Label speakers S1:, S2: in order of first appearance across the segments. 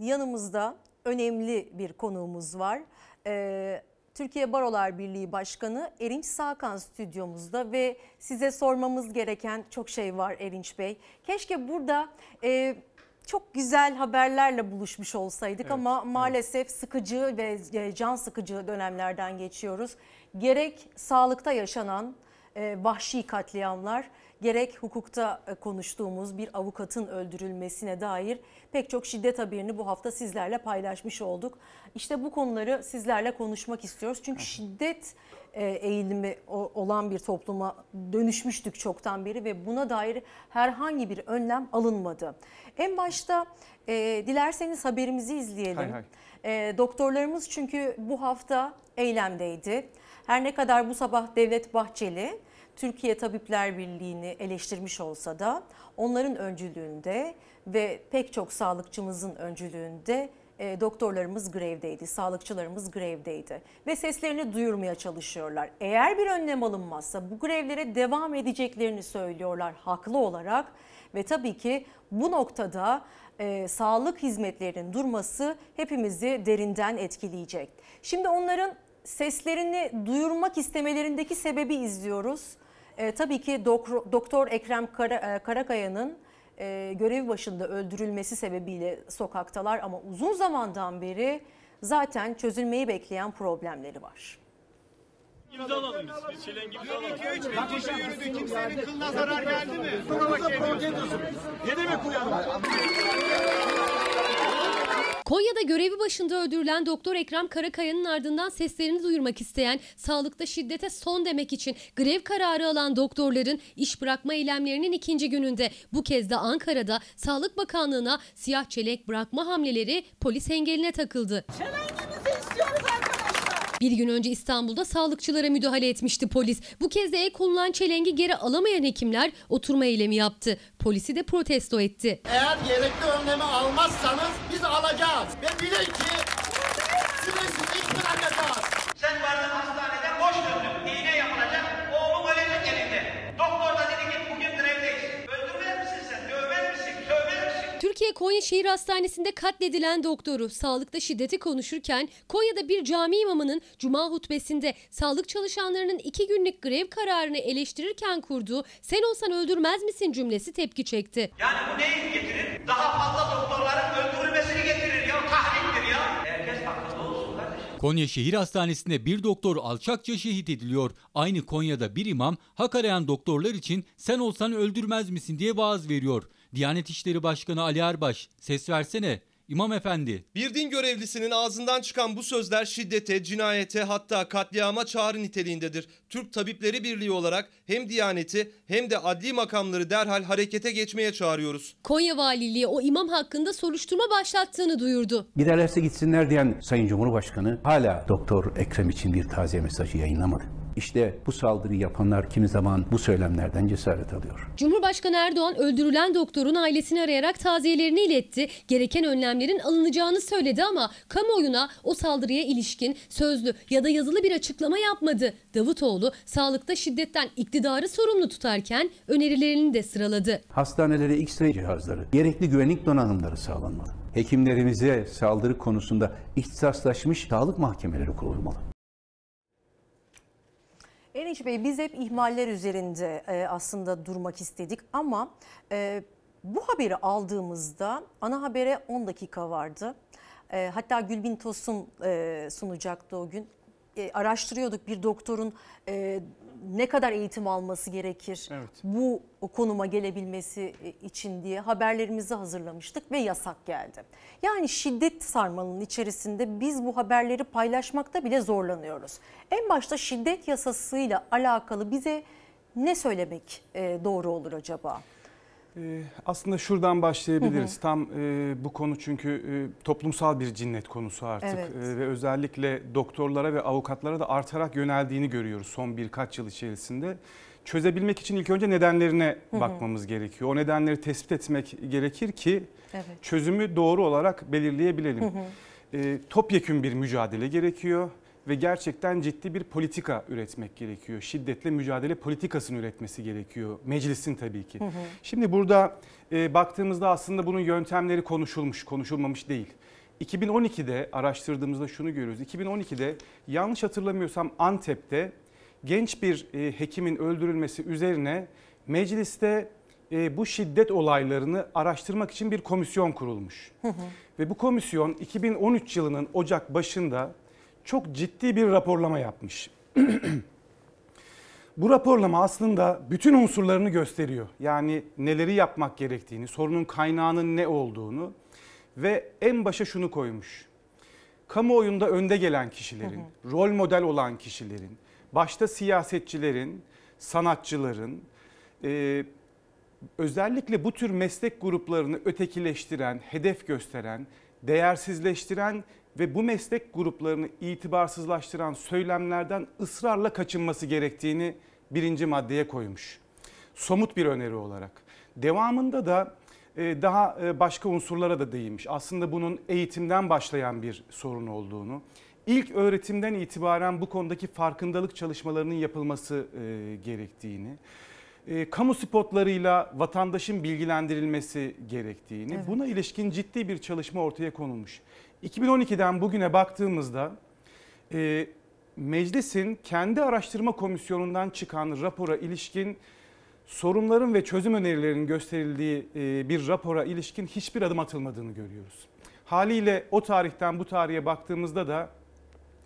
S1: yanımızda önemli bir konuğumuz var. Ee, Türkiye Barolar Birliği Başkanı Erinç Sakan stüdyomuzda ve size sormamız gereken çok şey var Erinç Bey. Keşke burada e, çok güzel haberlerle buluşmuş olsaydık evet, ama maalesef evet. sıkıcı ve e, can sıkıcı dönemlerden geçiyoruz. Gerek sağlıkta yaşanan e, vahşi katliamlar gerek hukukta e, konuştuğumuz bir avukatın öldürülmesine dair pek çok şiddet haberini bu hafta sizlerle paylaşmış olduk. İşte bu konuları sizlerle konuşmak istiyoruz. Çünkü şiddet e, eğilimi olan bir topluma dönüşmüştük çoktan beri ve buna dair herhangi bir önlem alınmadı. En başta e, dilerseniz haberimizi izleyelim. Hay hay. E, doktorlarımız çünkü bu hafta eylemdeydi. Her ne kadar bu sabah Devlet Bahçeli Türkiye Tabipler Birliği'ni eleştirmiş olsa da onların öncülüğünde ve pek çok sağlıkçımızın öncülüğünde e, doktorlarımız grevdeydi, sağlıkçılarımız grevdeydi ve seslerini duyurmaya çalışıyorlar. Eğer bir önlem alınmazsa bu grevlere devam edeceklerini söylüyorlar haklı olarak ve tabii ki bu noktada e, sağlık hizmetlerinin durması hepimizi derinden etkileyecek. Şimdi onların seslerini duyurmak istemelerindeki sebebi izliyoruz. E, tabii ki Doktor, Ekrem Kara, e, Karakaya'nın e, görev başında öldürülmesi sebebiyle sokaktalar ama uzun zamandan beri zaten çözülmeyi bekleyen problemleri var.
S2: İmza biz. Biz çelen gibi 2 3 kişi yürüdü. Kimsenin kılına zarar geldi
S3: mi? Ne demek uyarım?
S4: Konya'da görevi başında öldürülen Doktor Ekrem Karakaya'nın ardından seslerini duyurmak isteyen, sağlıkta şiddete son demek için grev kararı alan doktorların iş bırakma eylemlerinin ikinci gününde bu kez de Ankara'da Sağlık Bakanlığı'na siyah çelek bırakma hamleleri polis engeline takıldı. Çelenkimizi istiyoruz arkadaşlar. Bir gün önce İstanbul'da sağlıkçılara müdahale etmişti polis. Bu kez de el konulan çelengi geri alamayan hekimler oturma eylemi yaptı. Polisi de protesto etti.
S2: Eğer gerekli önlemi almazsanız biz alacağız. Ve bilin ki sizi sizi bırakacağız. Sen vardın hastaneye
S4: Türkiye Konya Şehir Hastanesi'nde katledilen doktoru sağlıkta şiddeti konuşurken Konya'da bir cami imamının cuma hutbesinde sağlık çalışanlarının iki günlük grev kararını eleştirirken kurduğu sen olsan öldürmez misin cümlesi tepki çekti. Yani bu neyi
S2: getirir?
S3: Daha fazla doktorların öldürülmesini getirir ya tahriktir ya. Herkes haklı olsun kardeşim. Konya Şehir Hastanesi'nde bir doktor
S2: alçakça şehit ediliyor. Aynı Konya'da bir imam hak arayan doktorlar için sen olsan öldürmez misin diye vaaz veriyor. Diyanet İşleri Başkanı Ali Erbaş ses versene İmam Efendi.
S3: Bir din görevlisinin ağzından çıkan bu sözler şiddete, cinayete hatta katliama çağrı niteliğindedir. Türk Tabipleri Birliği olarak hem Diyaneti hem de adli makamları derhal harekete geçmeye çağırıyoruz.
S4: Konya Valiliği o imam hakkında soruşturma başlattığını duyurdu.
S3: Giderlerse gitsinler diyen Sayın Cumhurbaşkanı hala Doktor Ekrem için bir taze mesajı yayınlamadı. İşte bu saldırı yapanlar kimi zaman bu söylemlerden cesaret alıyor.
S4: Cumhurbaşkanı Erdoğan öldürülen doktorun ailesini arayarak taziyelerini iletti. Gereken önlemlerin alınacağını söyledi ama kamuoyuna o saldırıya ilişkin sözlü ya da yazılı bir açıklama yapmadı. Davutoğlu sağlıkta şiddetten iktidarı sorumlu tutarken önerilerini de sıraladı.
S3: Hastanelere X-ray cihazları, gerekli güvenlik donanımları sağlanmalı. Hekimlerimize saldırı konusunda ihtisaslaşmış sağlık mahkemeleri kurulmalı.
S1: Erinç Bey biz hep ihmaller üzerinde e, aslında durmak istedik ama e, bu haberi aldığımızda ana habere 10 dakika vardı. E, hatta Gülbin Tosun e, sunacaktı o gün. E, araştırıyorduk bir doktorun e, ne kadar eğitim alması gerekir evet. bu konuma gelebilmesi e, için diye haberlerimizi hazırlamıştık ve yasak geldi. Yani şiddet sarmalının içerisinde biz bu haberleri paylaşmakta bile zorlanıyoruz. En başta şiddet yasasıyla alakalı bize ne söylemek e, doğru olur acaba? Ee,
S3: aslında şuradan başlayabiliriz. Hı hı. Tam e, bu konu çünkü e, toplumsal bir cinnet konusu artık evet. e, ve özellikle doktorlara ve avukatlara da artarak yöneldiğini görüyoruz son birkaç yıl içerisinde. Çözebilmek için ilk önce nedenlerine hı hı. bakmamız gerekiyor. O nedenleri tespit etmek gerekir ki evet. çözümü doğru olarak belirleyebilelim. Hı hı. E, topyekün bir mücadele gerekiyor ve gerçekten ciddi bir politika üretmek gerekiyor. Şiddetle mücadele politikasını üretmesi gerekiyor. Meclisin tabii ki. Hı hı. Şimdi burada e, baktığımızda aslında bunun yöntemleri konuşulmuş, konuşulmamış değil. 2012'de araştırdığımızda şunu görüyoruz. 2012'de yanlış hatırlamıyorsam Antep'te genç bir e, hekimin öldürülmesi üzerine mecliste e, bu şiddet olaylarını araştırmak için bir komisyon kurulmuş. Hı hı. Ve bu komisyon 2013 yılının Ocak başında çok ciddi bir raporlama yapmış. Bu raporlama aslında bütün unsurlarını gösteriyor. Yani neleri yapmak gerektiğini, sorunun kaynağının ne olduğunu ve en başa şunu koymuş. Kamuoyunda önde gelen kişilerin, rol model olan kişilerin, başta siyasetçilerin, sanatçıların, e, özellikle bu tür meslek gruplarını ötekileştiren, hedef gösteren, değersizleştiren ve bu meslek gruplarını itibarsızlaştıran söylemlerden ısrarla kaçınması gerektiğini birinci maddeye koymuş. Somut bir öneri olarak. Devamında da e, daha e, başka unsurlara da değinmiş. Aslında bunun eğitimden başlayan bir sorun olduğunu, ilk öğretimden itibaren bu konudaki farkındalık çalışmalarının yapılması e, gerektiğini, e, kamu spotlarıyla vatandaşın bilgilendirilmesi gerektiğini, evet. buna ilişkin ciddi bir çalışma ortaya konulmuş. 2012'den bugüne baktığımızda e, meclisin kendi araştırma komisyonundan çıkan rapora ilişkin sorunların ve çözüm önerilerinin gösterildiği e, bir rapora ilişkin hiçbir adım atılmadığını görüyoruz. Haliyle o tarihten bu tarihe baktığımızda da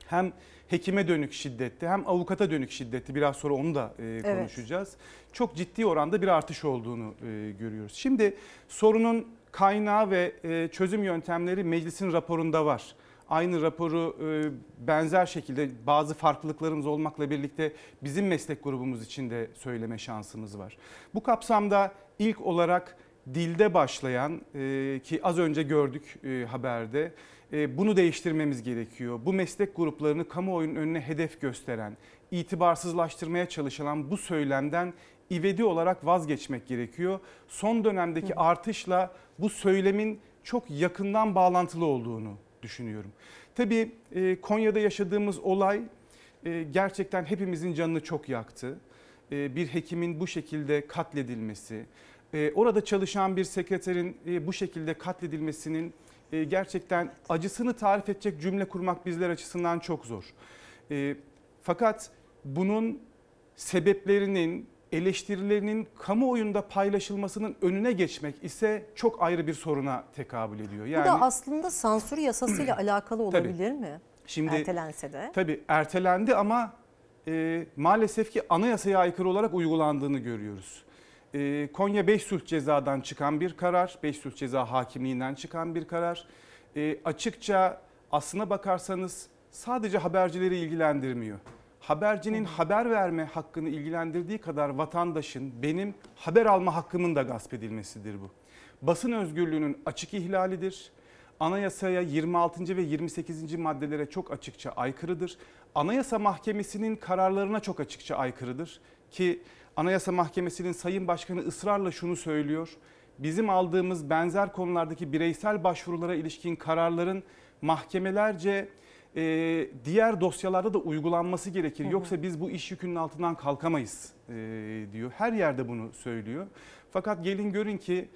S3: hem hekime dönük şiddetti hem avukata dönük şiddetti. Biraz sonra onu da e, konuşacağız. Evet. Çok ciddi oranda bir artış olduğunu e, görüyoruz. Şimdi sorunun kaynağı ve e, çözüm yöntemleri meclisin raporunda var aynı raporu e, benzer şekilde bazı farklılıklarımız olmakla birlikte bizim meslek grubumuz için de söyleme şansımız var. Bu kapsamda ilk olarak dilde başlayan e, ki az önce gördük e, haberde ee, bunu değiştirmemiz gerekiyor. Bu meslek gruplarını kamuoyunun önüne hedef gösteren, itibarsızlaştırmaya çalışılan bu söylemden ivedi olarak vazgeçmek gerekiyor. Son dönemdeki hı artışla bu söylemin çok yakından bağlantılı olduğunu düşünüyorum. Tabii e, Konya'da yaşadığımız olay e, gerçekten hepimizin canını çok yaktı. E, bir hekimin bu şekilde katledilmesi, orada çalışan bir sekreterin bu şekilde katledilmesinin ee, gerçekten acısını tarif edecek cümle kurmak bizler açısından çok zor. Ee, fakat bunun sebeplerinin, eleştirilerinin kamuoyunda paylaşılmasının önüne geçmek ise çok ayrı bir soruna tekabül ediyor. Yani, Bu da
S1: aslında sansür yasasıyla alakalı olabilir tabii, mi? Şimdi, Ertelense de.
S3: Tabii ertelendi ama e, maalesef ki anayasaya aykırı olarak uygulandığını görüyoruz. Ee, Konya 5 suç cezadan çıkan bir karar, 5 suç ceza hakimliğinden çıkan bir karar. E, açıkça aslına bakarsanız sadece habercileri ilgilendirmiyor. Habercinin haber verme hakkını ilgilendirdiği kadar vatandaşın benim haber alma hakkımın da gasp edilmesidir bu. Basın özgürlüğünün açık ihlalidir. Anayasaya 26. ve 28. maddelere çok açıkça aykırıdır. Anayasa Mahkemesi'nin kararlarına çok açıkça aykırıdır ki Anayasa Mahkemesi'nin Sayın Başkanı ısrarla şunu söylüyor. Bizim aldığımız benzer konulardaki bireysel başvurulara ilişkin kararların mahkemelerce e, diğer dosyalarda da uygulanması gerekir. Yoksa biz bu iş yükünün altından kalkamayız e, diyor. Her yerde bunu söylüyor. Fakat gelin görün ki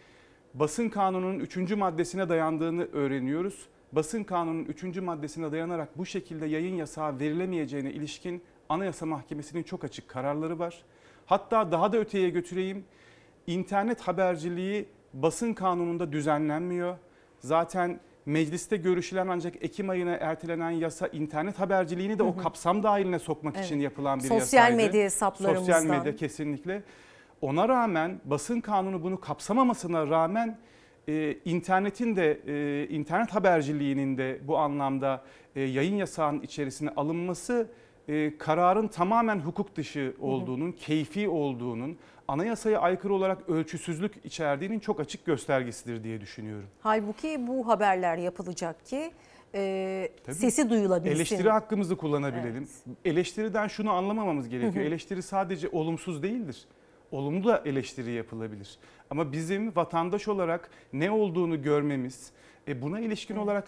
S3: basın kanununun 3. maddesine dayandığını öğreniyoruz. Basın kanunun 3. maddesine dayanarak bu şekilde yayın yasağı verilemeyeceğine ilişkin Anayasa Mahkemesi'nin çok açık kararları var. Hatta daha da öteye götüreyim. İnternet haberciliği basın kanununda düzenlenmiyor. Zaten mecliste görüşülen ancak Ekim ayına ertelenen yasa internet haberciliğini de hı hı. o kapsam dahiline sokmak evet. için yapılan bir Sosyal yasaydı. Sosyal medya hesaplarımızdan. Sosyal medya kesinlikle. Ona rağmen basın kanunu bunu kapsamamasına rağmen e, internetin de e, internet haberciliğinin de bu anlamda e, yayın yasağının içerisine alınması e, kararın tamamen hukuk dışı olduğunun, hı hı. keyfi olduğunun, anayasaya aykırı olarak ölçüsüzlük içerdiğinin çok açık göstergesidir diye düşünüyorum.
S1: Halbuki bu haberler yapılacak ki e, Tabii, sesi duyulabilsin. Eleştiri hakkımızı kullanabilelim.
S3: Evet. Eleştiriden şunu anlamamamız gerekiyor. Hı hı. Eleştiri sadece olumsuz değildir. Olumlu da eleştiri yapılabilir. Ama bizim vatandaş olarak ne olduğunu görmemiz, e, buna ilişkin evet. olarak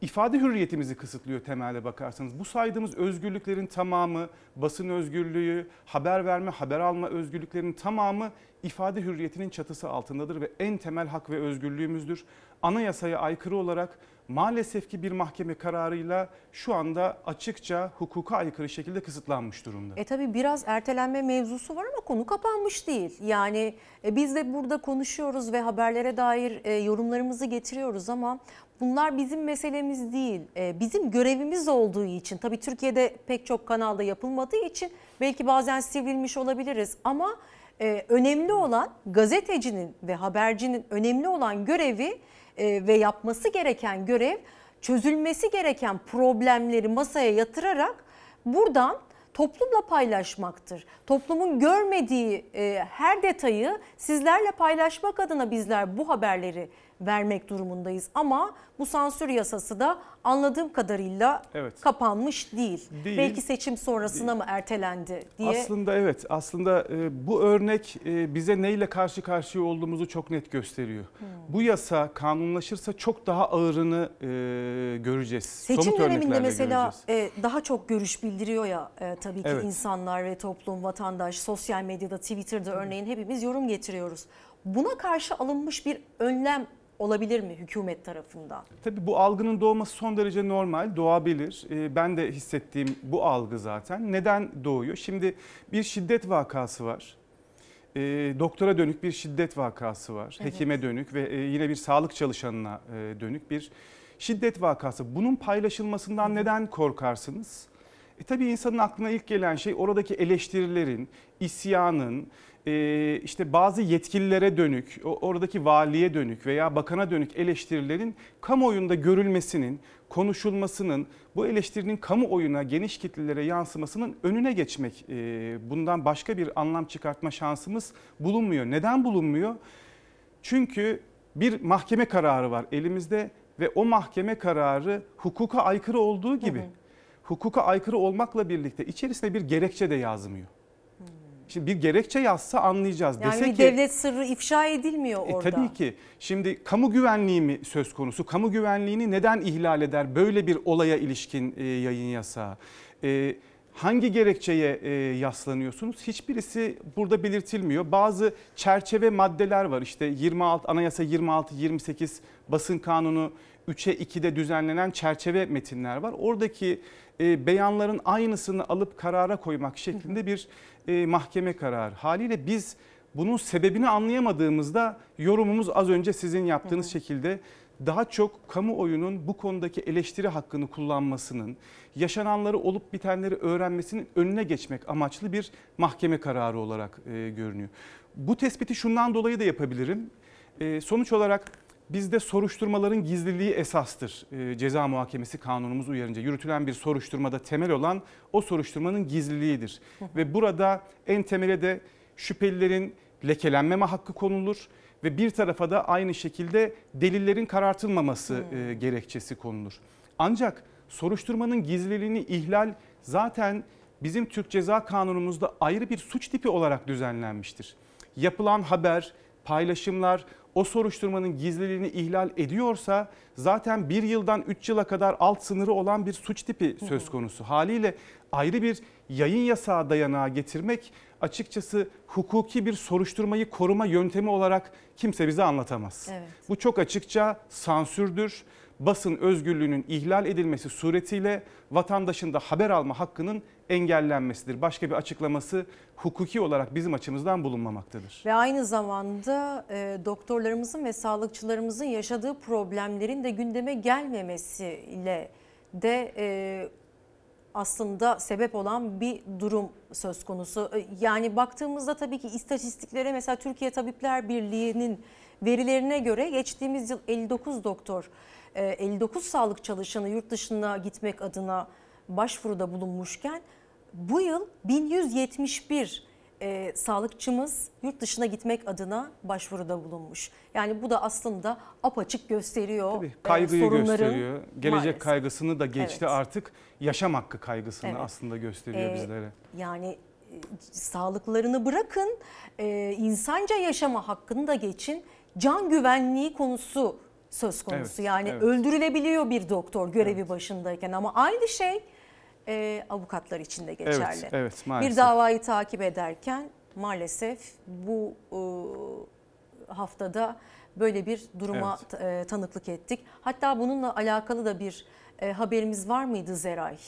S3: ifade hürriyetimizi kısıtlıyor temelde bakarsanız. Bu saydığımız özgürlüklerin tamamı, basın özgürlüğü, haber verme, haber alma özgürlüklerinin tamamı ifade hürriyetinin çatısı altındadır ve en temel hak ve özgürlüğümüzdür. Anayasaya aykırı olarak maalesef ki bir mahkeme kararıyla şu anda açıkça hukuka aykırı şekilde kısıtlanmış durumda.
S1: E tabi biraz ertelenme mevzusu var ama konu kapanmış değil. Yani e, biz de burada konuşuyoruz ve haberlere dair e, yorumlarımızı getiriyoruz ama Bunlar bizim meselemiz değil. Ee, bizim görevimiz olduğu için tabii Türkiye'de pek çok kanalda yapılmadığı için belki bazen sivrilmiş olabiliriz ama e, önemli olan gazetecinin ve habercinin önemli olan görevi e, ve yapması gereken görev çözülmesi gereken problemleri masaya yatırarak buradan toplumla paylaşmaktır. Toplumun görmediği e, her detayı sizlerle paylaşmak adına bizler bu haberleri vermek durumundayız. Ama bu sansür yasası da anladığım kadarıyla evet. kapanmış değil. değil. Belki seçim sonrasına değil. mı ertelendi diye.
S3: Aslında evet aslında e, bu örnek e, bize neyle karşı karşıya olduğumuzu çok net gösteriyor. Hmm. Bu yasa kanunlaşırsa çok daha ağırını e, göreceğiz. Seçim Somut döneminde mesela
S1: göreceğiz. daha çok görüş bildiriyor ya tabii ki evet. insanlar ve toplum, vatandaş, sosyal medyada, Twitter'da örneğin hepimiz yorum getiriyoruz. Buna karşı alınmış bir önlem olabilir mi hükümet tarafından?
S3: Tabii bu algının doğması son derece normal, doğabilir. Ee, ben de hissettiğim bu algı zaten. Neden doğuyor? Şimdi bir şiddet vakası var. E, doktora dönük bir şiddet vakası var. Evet. Hekime dönük ve e, yine bir sağlık çalışanına e, dönük bir şiddet vakası. Bunun paylaşılmasından Hı. neden korkarsınız? E tabii insanın aklına ilk gelen şey oradaki eleştirilerin, isyanın, e, işte bazı yetkililere dönük, oradaki valiye dönük veya bakana dönük eleştirilerin kamuoyunda görülmesinin, konuşulmasının, bu eleştirinin kamuoyuna, geniş kitlelere yansımasının önüne geçmek. E, bundan başka bir anlam çıkartma şansımız bulunmuyor. Neden bulunmuyor? Çünkü bir mahkeme kararı var elimizde ve o mahkeme kararı hukuka aykırı olduğu gibi... Hı hı hukuka aykırı olmakla birlikte içerisinde bir gerekçe de yazmıyor. Hmm. Şimdi bir gerekçe yazsa anlayacağız. Yani Dese bir ki, devlet
S1: sırrı ifşa edilmiyor e, orada. E, tabii
S3: ki. Şimdi kamu güvenliği mi söz konusu? Kamu güvenliğini neden ihlal eder böyle bir olaya ilişkin e, yayın yasağı? E, hangi gerekçeye e, yaslanıyorsunuz? Hiçbirisi burada belirtilmiyor. Bazı çerçeve maddeler var. İşte 26 Anayasa 26 28 basın kanunu 3'e 2'de düzenlenen çerçeve metinler var. Oradaki e, beyanların aynısını alıp karara koymak şeklinde bir e, mahkeme kararı. Haliyle biz bunun sebebini anlayamadığımızda yorumumuz az önce sizin yaptığınız hı hı. şekilde daha çok kamuoyunun bu konudaki eleştiri hakkını kullanmasının, yaşananları olup bitenleri öğrenmesinin önüne geçmek amaçlı bir mahkeme kararı olarak e, görünüyor. Bu tespiti şundan dolayı da yapabilirim. E, sonuç olarak Bizde soruşturmaların gizliliği esastır. E, ceza muhakemesi kanunumuz uyarınca yürütülen bir soruşturmada temel olan o soruşturmanın gizliliğidir. Ve burada en temele de şüphelilerin lekelenmeme hakkı konulur ve bir tarafa da aynı şekilde delillerin karartılmaması hmm. e, gerekçesi konulur. Ancak soruşturmanın gizliliğini ihlal zaten bizim Türk Ceza Kanunumuzda ayrı bir suç tipi olarak düzenlenmiştir. Yapılan haber, paylaşımlar, o soruşturmanın gizliliğini ihlal ediyorsa zaten bir yıldan üç yıla kadar alt sınırı olan bir suç tipi söz konusu. Haliyle ayrı bir yayın yasağı dayanağı getirmek açıkçası hukuki bir soruşturmayı koruma yöntemi olarak kimse bize anlatamaz. Evet. Bu çok açıkça sansürdür. Basın özgürlüğünün ihlal edilmesi suretiyle vatandaşın da haber alma hakkının engellenmesidir. Başka bir açıklaması hukuki olarak bizim açımızdan bulunmamaktadır.
S1: Ve aynı zamanda e, doktorlarımızın ve sağlıkçılarımızın yaşadığı problemlerin de gündeme gelmemesiyle de e, aslında sebep olan bir durum söz konusu. E, yani baktığımızda tabii ki istatistiklere mesela Türkiye Tabipler Birliği'nin verilerine göre geçtiğimiz yıl 59 doktor, 59 e, sağlık çalışanı yurt dışına gitmek adına başvuruda bulunmuşken bu yıl 1171 e, sağlıkçımız yurt dışına gitmek adına başvuruda bulunmuş. Yani bu da aslında apaçık gösteriyor. Tabii, e, kaygıyı e, gösteriyor.
S3: Gelecek maalesef. kaygısını da geçti evet. artık. Yaşam hakkı kaygısını evet. aslında gösteriyor ee, bizlere.
S1: Yani e, sağlıklarını bırakın, e, insanca yaşama hakkını da geçin. Can güvenliği konusu söz konusu. Evet, yani evet. öldürülebiliyor bir doktor görevi evet. başındayken ama aynı şey e, avukatlar için de geçerli. Evet, evet maalesef. Bir davayı takip ederken maalesef bu e, haftada böyle bir duruma evet. e, tanıklık ettik. Hatta bununla alakalı da bir e, haberimiz var mıydı Zeray?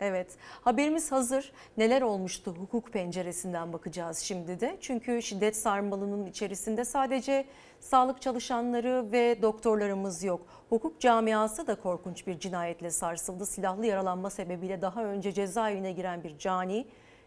S1: Evet haberimiz hazır. Neler olmuştu hukuk penceresinden bakacağız şimdi de. Çünkü şiddet sarmalının içerisinde sadece sağlık çalışanları ve doktorlarımız yok. Hukuk camiası da korkunç bir cinayetle sarsıldı. Silahlı yaralanma sebebiyle daha önce cezaevine giren bir cani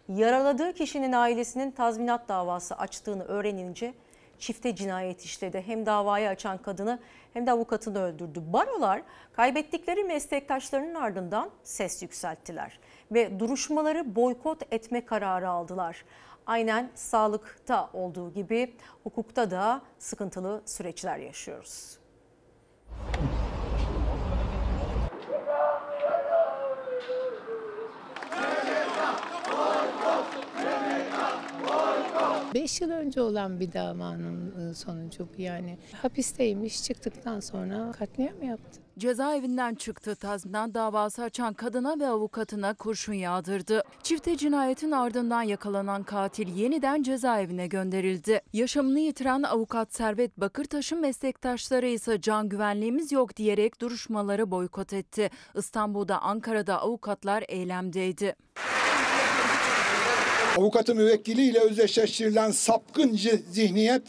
S1: yaraladığı kişinin ailesinin tazminat davası açtığını öğrenince çifte cinayet işledi. Hem davayı açan kadını hem de avukatını öldürdü. Barolar kaybettikleri meslektaşlarının ardından ses yükselttiler ve duruşmaları boykot etme kararı aldılar. Aynen sağlıkta olduğu gibi hukukta da sıkıntılı süreçler yaşıyoruz.
S2: 5 yıl önce olan bir davanın e, sonucu bu yani. Hapisteymiş çıktıktan sonra katliam yaptı. Cezaevinden çıktı tazminat davası açan kadına ve avukatına kurşun yağdırdı. Çifte cinayetin ardından yakalanan katil yeniden cezaevine gönderildi. Yaşamını yitiren avukat Servet Bakırtaş'ın meslektaşları ise can güvenliğimiz yok diyerek duruşmaları boykot etti. İstanbul'da Ankara'da avukatlar eylemdeydi.
S3: Avukatı müvekkiliyle özdeşleştirilen sapkıncı zihniyet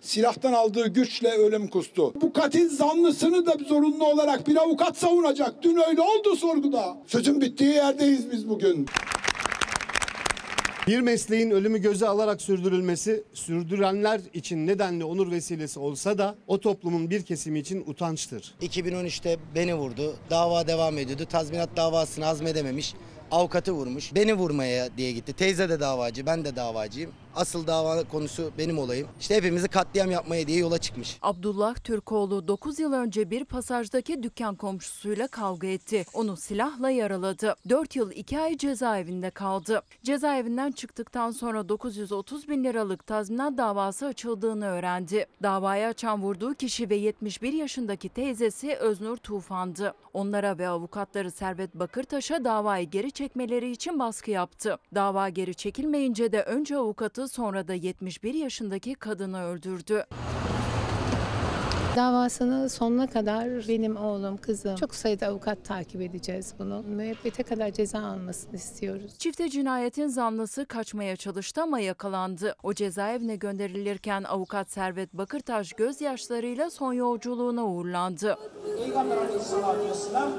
S3: silahtan aldığı güçle ölüm kustu. Bu katil zanlısını da zorunlu olarak bir avukat savunacak. Dün öyle oldu sorguda. Sözün bittiği yerdeyiz biz bugün. Bir mesleğin ölümü göze alarak sürdürülmesi sürdürenler
S2: için nedenli onur vesilesi olsa da o toplumun bir kesimi için utançtır. 2013'te beni vurdu. Dava devam ediyordu. Tazminat davasını hazmedememiş. Avukatı vurmuş. Beni vurmaya diye gitti. Teyze de davacı, ben de davacıyım. Asıl dava konusu benim olayım. İşte hepimizi katliam yapmaya diye yola çıkmış. Abdullah Türkoğlu 9 yıl önce bir pasajdaki dükkan komşusuyla kavga etti. Onu silahla yaraladı. 4 yıl 2 ay cezaevinde kaldı. Cezaevinden çıktıktan sonra 930 bin liralık tazminat davası açıldığını öğrendi. Davayı açan vurduğu kişi ve 71 yaşındaki teyzesi Öznur Tufan'dı. Onlara ve avukatları Servet Bakırtaş'a davayı geri çekmeleri için baskı yaptı. Dava geri çekilmeyince de önce avukatı bıçakladı sonra da 71 yaşındaki kadını öldürdü.
S1: Davasını sonuna kadar benim oğlum, kızım, çok sayıda avukat takip edeceğiz bunu. Müebbete kadar ceza almasını istiyoruz.
S2: Çifte cinayetin zanlısı kaçmaya çalıştı ama yakalandı. O cezaevine gönderilirken avukat Servet Bakırtaş gözyaşlarıyla son yolculuğuna uğurlandı. Peygamber Aleyhisselatü Vesselam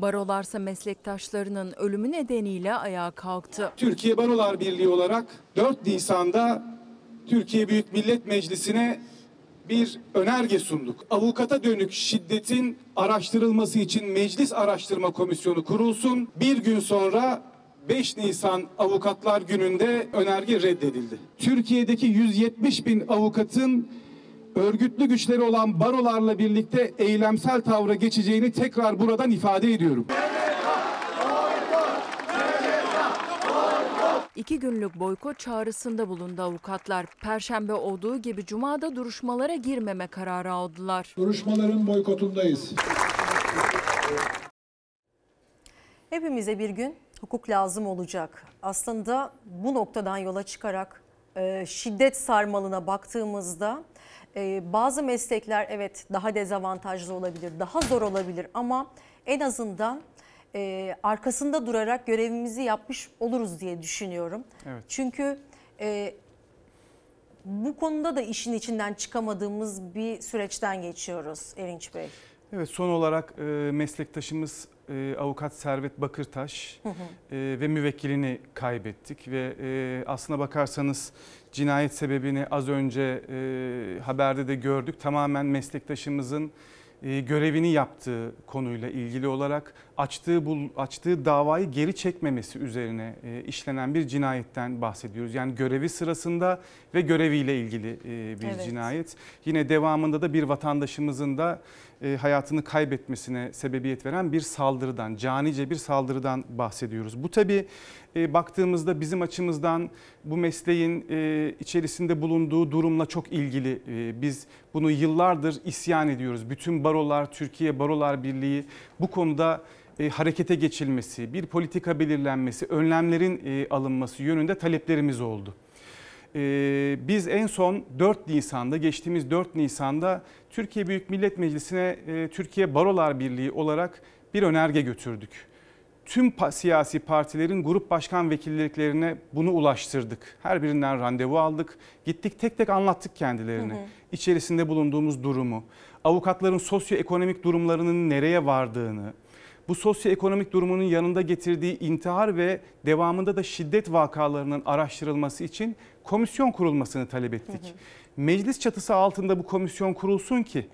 S2: Barolarsa meslektaşlarının ölümü nedeniyle ayağa kalktı.
S3: Türkiye Barolar Birliği olarak 4 Nisan'da Türkiye Büyük Millet Meclisi'ne bir önerge sunduk. Avukata dönük şiddetin araştırılması için Meclis Araştırma Komisyonu kurulsun. Bir gün sonra 5 Nisan Avukatlar Günü'nde önerge reddedildi. Türkiye'deki 170 bin avukatın örgütlü güçleri olan barolarla birlikte eylemsel tavra geçeceğini tekrar buradan ifade ediyorum.
S2: İki günlük boykot çağrısında bulundu avukatlar. Perşembe olduğu gibi Cuma'da duruşmalara girmeme kararı aldılar. Duruşmaların boykotundayız.
S1: Hepimize bir gün hukuk lazım olacak. Aslında bu noktadan yola çıkarak e, şiddet sarmalına baktığımızda e, bazı meslekler evet daha dezavantajlı olabilir, daha zor olabilir ama en azından e, arkasında durarak görevimizi yapmış oluruz diye düşünüyorum. Evet. Çünkü e, bu konuda da işin içinden çıkamadığımız bir süreçten geçiyoruz Erinç Bey.
S3: Evet son olarak e, meslektaşımız e, avukat Servet Bakırtaş hı hı. E, ve müvekkilini kaybettik ve e, aslına bakarsanız Cinayet sebebini az önce e, haberde de gördük. Tamamen meslektaşımızın e, görevini yaptığı konuyla ilgili olarak açtığı bul, açtığı davayı geri çekmemesi üzerine e, işlenen bir cinayetten bahsediyoruz. Yani görevi sırasında ve göreviyle ilgili e, bir evet. cinayet. Yine devamında da bir vatandaşımızın da e, hayatını kaybetmesine sebebiyet veren bir saldırıdan, canice bir saldırıdan bahsediyoruz. Bu tabi e, baktığımızda bizim açımızdan bu mesleğin e, içerisinde bulunduğu durumla çok ilgili. E, biz bunu yıllardır isyan ediyoruz. Bütün barolar, Türkiye Barolar Birliği bu konuda e, harekete geçilmesi, bir politika belirlenmesi, önlemlerin e, alınması yönünde taleplerimiz oldu. E, biz en son 4 Nisan'da, geçtiğimiz 4 Nisan'da Türkiye Büyük Millet Meclisi'ne Türkiye Barolar Birliği olarak bir önerge götürdük tüm siyasi partilerin grup başkan vekilliklerine bunu ulaştırdık. Her birinden randevu aldık. Gittik tek tek anlattık kendilerini. Hı hı. İçerisinde bulunduğumuz durumu, avukatların sosyoekonomik durumlarının nereye vardığını, bu sosyoekonomik durumunun yanında getirdiği intihar ve devamında da şiddet vakalarının araştırılması için komisyon kurulmasını talep ettik. Hı hı. Meclis çatısı altında bu komisyon kurulsun ki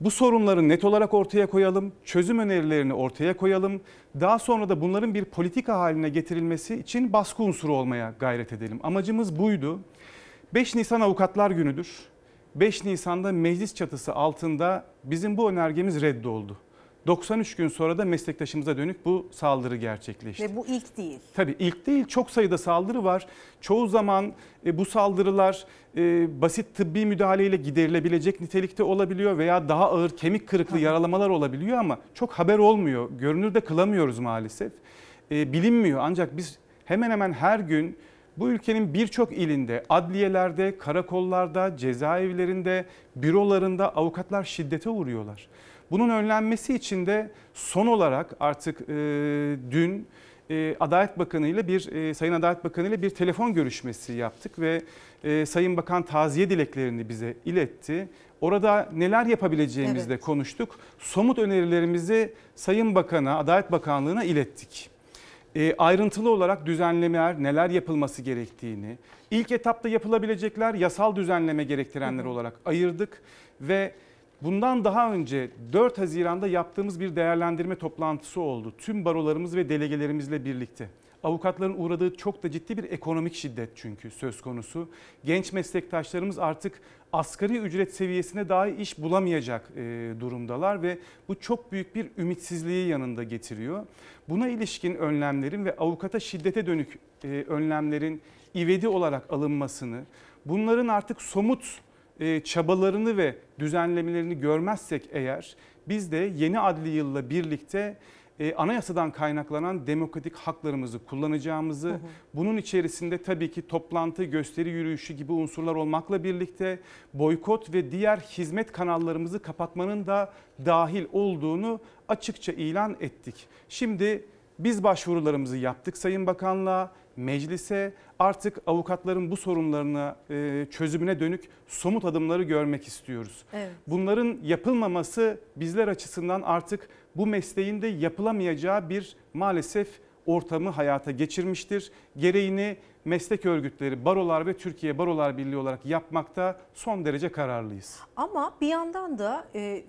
S3: bu sorunları net olarak ortaya koyalım, çözüm önerilerini ortaya koyalım. Daha sonra da bunların bir politika haline getirilmesi için baskı unsuru olmaya gayret edelim. Amacımız buydu. 5 Nisan Avukatlar Günü'dür. 5 Nisan'da meclis çatısı altında bizim bu önergemiz reddoldu. 93 gün sonra da meslektaşımıza dönük bu saldırı gerçekleşti.
S1: Ve bu ilk değil.
S3: Tabii ilk değil. Çok sayıda saldırı var. Çoğu zaman e, bu saldırılar e, basit tıbbi müdahaleyle giderilebilecek nitelikte olabiliyor veya daha ağır kemik kırıklığı yaralamalar olabiliyor ama çok haber olmuyor. Görünür de kılamıyoruz maalesef. E, bilinmiyor ancak biz hemen hemen her gün bu ülkenin birçok ilinde, adliyelerde, karakollarda, cezaevlerinde, bürolarında avukatlar şiddete uğruyorlar. Bunun önlenmesi için de son olarak artık e, dün e, Adalet Bakanı ile bir e, Sayın Adalet Bakanı ile bir telefon görüşmesi yaptık ve e, Sayın Bakan taziye dileklerini bize iletti. Orada neler yapabileceğimizde evet. konuştuk. Somut önerilerimizi Sayın Bakan'a, Adalet Bakanlığı'na ilettik. E, ayrıntılı olarak düzenlemeler neler yapılması gerektiğini, ilk etapta yapılabilecekler yasal düzenleme gerektirenler olarak ayırdık ve Bundan daha önce 4 Haziran'da yaptığımız bir değerlendirme toplantısı oldu. Tüm barolarımız ve delegelerimizle birlikte. Avukatların uğradığı çok da ciddi bir ekonomik şiddet çünkü söz konusu. Genç meslektaşlarımız artık asgari ücret seviyesine dahi iş bulamayacak e, durumdalar ve bu çok büyük bir ümitsizliği yanında getiriyor. Buna ilişkin önlemlerin ve avukata şiddete dönük e, önlemlerin ivedi olarak alınmasını, bunların artık somut e, çabalarını ve düzenlemelerini görmezsek eğer biz de yeni adli yılla birlikte e, anayasadan kaynaklanan demokratik haklarımızı kullanacağımızı, hı hı. bunun içerisinde tabii ki toplantı, gösteri yürüyüşü gibi unsurlar olmakla birlikte boykot ve diğer hizmet kanallarımızı kapatmanın da dahil olduğunu açıkça ilan ettik. Şimdi biz başvurularımızı yaptık Sayın Bakanlığa meclise artık avukatların bu sorunlarına e, çözümüne dönük somut adımları görmek istiyoruz. Evet. Bunların yapılmaması bizler açısından artık bu mesleğin de yapılamayacağı bir maalesef ortamı hayata geçirmiştir. Gereğini meslek örgütleri, barolar ve Türkiye Barolar Birliği olarak yapmakta son derece kararlıyız.
S1: Ama bir yandan da e,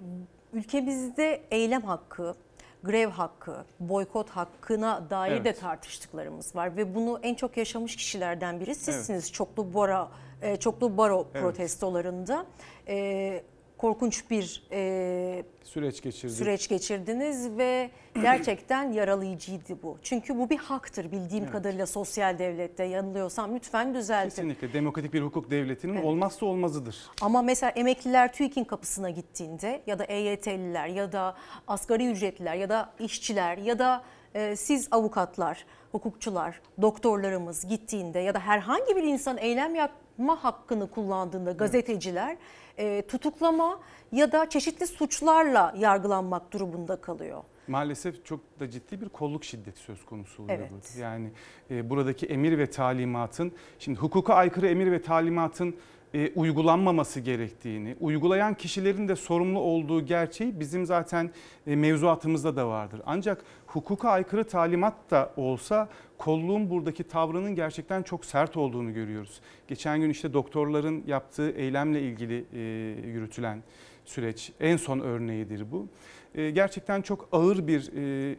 S1: ülkemizde eylem hakkı, grev hakkı, boykot hakkına dair evet. de tartıştıklarımız var ve bunu en çok yaşamış kişilerden biri sizsiniz. Evet. Çoklu Bora, e, çoklu Baro evet. protestolarında. E, korkunç bir e,
S3: süreç, süreç
S1: geçirdiniz ve gerçekten yaralayıcıydı bu. Çünkü bu bir haktır bildiğim evet. kadarıyla sosyal devlette yanılıyorsam lütfen düzeltin.
S3: Kesinlikle demokratik bir hukuk devletinin evet. olmazsa olmazıdır.
S1: Ama mesela emekliler TÜİK'in kapısına gittiğinde ya da EYT'liler ya da asgari ücretliler ya da işçiler ya da e, siz avukatlar, hukukçular, doktorlarımız gittiğinde ya da herhangi bir insan eylem yap ma hakkını kullandığında gazeteciler e, tutuklama ya da çeşitli suçlarla yargılanmak durumunda
S3: kalıyor. Maalesef çok da ciddi bir kolluk şiddeti söz konusu oluyor. Evet. Yani e, buradaki emir ve talimatın, şimdi hukuka aykırı emir ve talimatın e, uygulanmaması gerektiğini, uygulayan kişilerin de sorumlu olduğu gerçeği bizim zaten e, mevzuatımızda da vardır. Ancak hukuka aykırı talimat da olsa kolluğun buradaki tavrının gerçekten çok sert olduğunu görüyoruz. Geçen gün işte doktorların yaptığı eylemle ilgili e, yürütülen süreç en son örneğidir bu. E, gerçekten çok ağır bir e,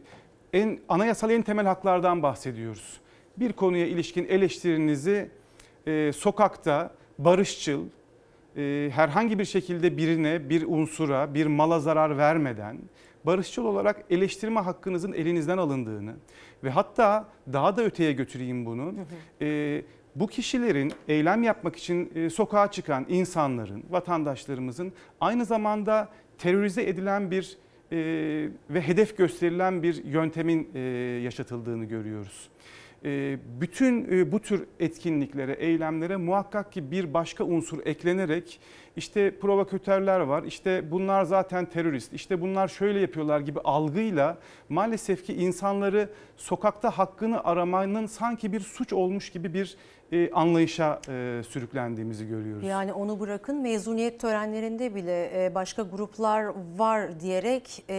S3: en anayasal en temel haklardan bahsediyoruz. Bir konuya ilişkin eleştirinizi e, sokakta barışçıl, e, herhangi bir şekilde birine, bir unsura, bir mala zarar vermeden barışçıl olarak eleştirme hakkınızın elinizden alındığını ve hatta daha da öteye götüreyim bunu. E, bu kişilerin eylem yapmak için e, sokağa çıkan insanların, vatandaşlarımızın aynı zamanda terörize edilen bir e, ve hedef gösterilen bir yöntemin e, yaşatıldığını görüyoruz. Ee, bütün e, bu tür etkinliklere, eylemlere muhakkak ki bir başka unsur eklenerek işte provokatörler var, işte bunlar zaten terörist, işte bunlar şöyle yapıyorlar gibi algıyla maalesef ki insanları sokakta hakkını aramanın sanki bir suç olmuş gibi bir e, anlayışa e, sürüklendiğimizi görüyoruz.
S1: Yani onu bırakın mezuniyet törenlerinde bile e, başka gruplar var diyerek e,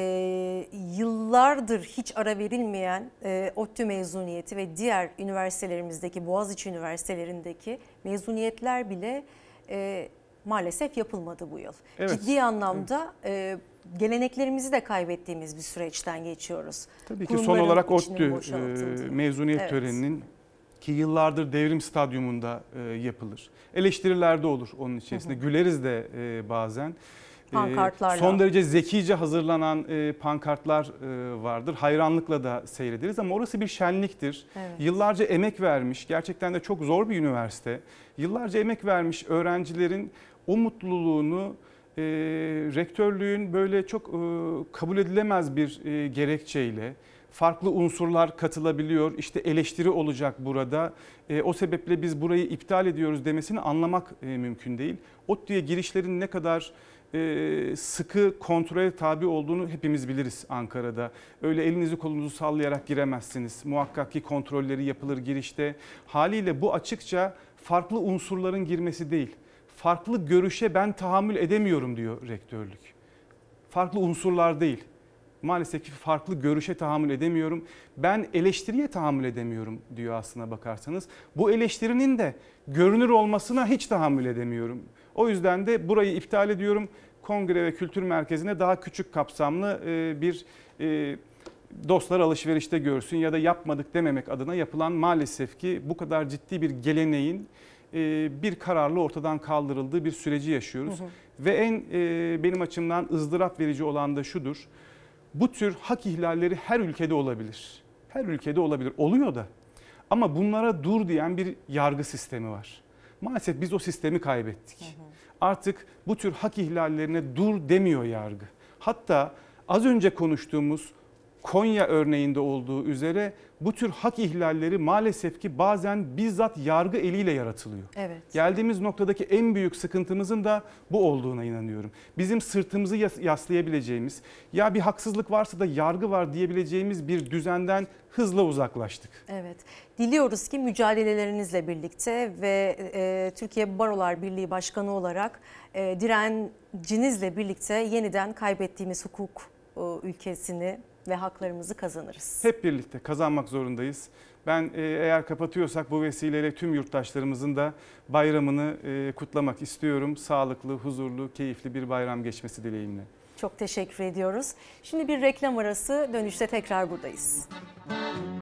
S1: yıllardır hiç ara verilmeyen e, ODTÜ mezuniyeti ve diğer üniversitelerimizdeki Boğaziçi üniversitelerindeki mezuniyetler bile e, maalesef yapılmadı bu yıl. Evet. Ciddi anlamda e, geleneklerimizi de kaybettiğimiz bir süreçten geçiyoruz. Tabii ki son olarak ODTÜ e, mezuniyet evet.
S3: töreninin ki yıllardır devrim stadyumunda e, yapılır. Eleştiriler de olur onun içerisinde. Hı hı. Güleriz de e, bazen. E, Pankartlarla. Son derece zekice hazırlanan e, pankartlar e, vardır. Hayranlıkla da seyrederiz ama orası bir şenliktir. Evet. Yıllarca emek vermiş, gerçekten de çok zor bir üniversite. Yıllarca emek vermiş öğrencilerin o mutluluğunu rektörlüğün böyle çok kabul edilemez bir gerekçeyle farklı unsurlar katılabiliyor. İşte eleştiri olacak burada. E, o sebeple biz burayı iptal ediyoruz demesini anlamak e, mümkün değil. ODTÜ'ye girişlerin ne kadar e, sıkı kontrole tabi olduğunu hepimiz biliriz Ankara'da. Öyle elinizi kolunuzu sallayarak giremezsiniz. Muhakkak ki kontrolleri yapılır girişte. Haliyle bu açıkça farklı unsurların girmesi değil. Farklı görüşe ben tahammül edemiyorum diyor rektörlük. Farklı unsurlar değil maalesef ki farklı görüşe tahammül edemiyorum. Ben eleştiriye tahammül edemiyorum diyor aslına bakarsanız. Bu eleştirinin de görünür olmasına hiç tahammül edemiyorum. O yüzden de burayı iptal ediyorum. Kongre ve Kültür Merkezi'ne daha küçük kapsamlı e, bir e, dostlar alışverişte görsün ya da yapmadık dememek adına yapılan maalesef ki bu kadar ciddi bir geleneğin e, bir kararlı ortadan kaldırıldığı bir süreci yaşıyoruz. Hı hı. Ve en benim açımdan ızdırap verici olan da şudur bu tür hak ihlalleri her ülkede olabilir. Her ülkede olabilir. Oluyor da. Ama bunlara dur diyen bir yargı sistemi var. Maalesef biz o sistemi kaybettik. Hı hı. Artık bu tür hak ihlallerine dur demiyor yargı. Hatta az önce konuştuğumuz Konya örneğinde olduğu üzere bu tür hak ihlalleri maalesef ki bazen bizzat yargı eliyle yaratılıyor. Evet. Geldiğimiz noktadaki en büyük sıkıntımızın da bu olduğuna inanıyorum. Bizim sırtımızı yaslayabileceğimiz, ya bir haksızlık varsa da yargı var diyebileceğimiz bir düzenden hızla uzaklaştık.
S1: Evet. Diliyoruz ki mücadelelerinizle birlikte ve e, Türkiye Barolar Birliği Başkanı olarak e, direncinizle birlikte yeniden kaybettiğimiz hukuk ülkesini ve haklarımızı kazanırız.
S3: Hep birlikte kazanmak zorundayız. Ben e, eğer kapatıyorsak bu vesileyle tüm yurttaşlarımızın da bayramını e, kutlamak istiyorum. Sağlıklı, huzurlu, keyifli bir bayram geçmesi dileğimle.
S1: Çok teşekkür ediyoruz. Şimdi bir reklam arası dönüşte tekrar buradayız.